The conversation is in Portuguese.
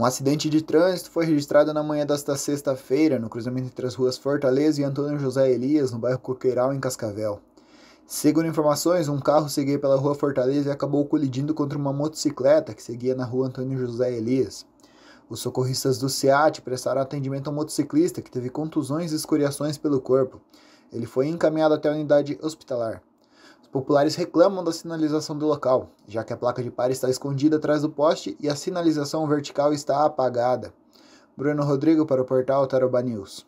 Um acidente de trânsito foi registrado na manhã desta sexta-feira, no cruzamento entre as ruas Fortaleza e Antônio José Elias, no bairro Coqueiral, em Cascavel. Segundo informações, um carro seguia pela rua Fortaleza e acabou colidindo contra uma motocicleta que seguia na rua Antônio José Elias. Os socorristas do SEAT prestaram atendimento ao motociclista, que teve contusões e escoriações pelo corpo. Ele foi encaminhado até a unidade hospitalar populares reclamam da sinalização do local, já que a placa de pare está escondida atrás do poste e a sinalização vertical está apagada. Bruno Rodrigo para o portal Taroba News.